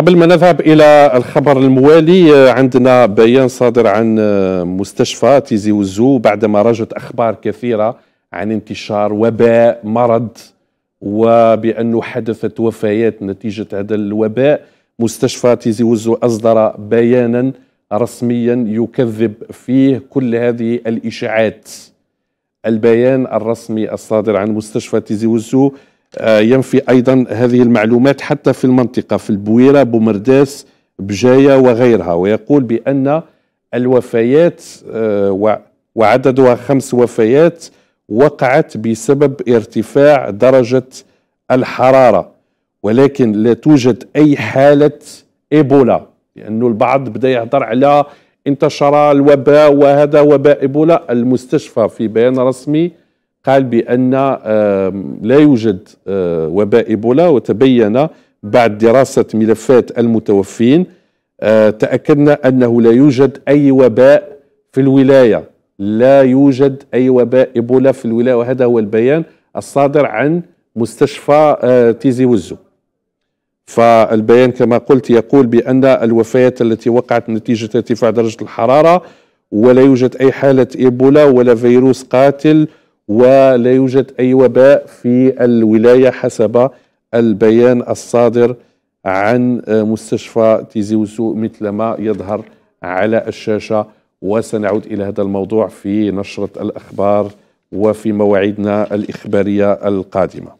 قبل ما نذهب إلى الخبر الموالي آه، عندنا بيان صادر عن آه، مستشفى تيزي وزو بعدما رجت أخبار كثيرة عن انتشار وباء مرض وبأنه حدثت وفيات نتيجة هذا الوباء مستشفى تيزي وزو أصدر بيانا رسميا يكذب فيه كل هذه الإشاعات البيان الرسمي الصادر عن مستشفى تيزي وزو آه، ينفي أيضا هذه المعلومات حتى في المنطقة في البويرة بومرداس بجاية وغيرها ويقول بأن الوفيات آه، وعددها خمس وفيات وقعت بسبب ارتفاع درجة الحرارة ولكن لا توجد أي حالة إيبولا لأنه البعض بدأ يهضر على انتشر الوباء وهذا وباء إيبولا المستشفى في بيان رسمي قال بأن لا يوجد وباء إيبولا وتبين بعد دراسة ملفات المتوفين تأكدنا أنه لا يوجد أي وباء في الولاية لا يوجد أي وباء إيبولا في الولاية وهذا هو البيان الصادر عن مستشفى تيزي وزو فالبيان كما قلت يقول بأن الوفيات التي وقعت نتيجة ارتفاع درجة الحرارة ولا يوجد أي حالة إيبولا ولا فيروس قاتل ولا يوجد أي وباء في الولاية حسب البيان الصادر عن مستشفى تيزي وسو مثل ما يظهر على الشاشة وسنعود إلى هذا الموضوع في نشرة الأخبار وفي مواعيدنا الإخبارية القادمة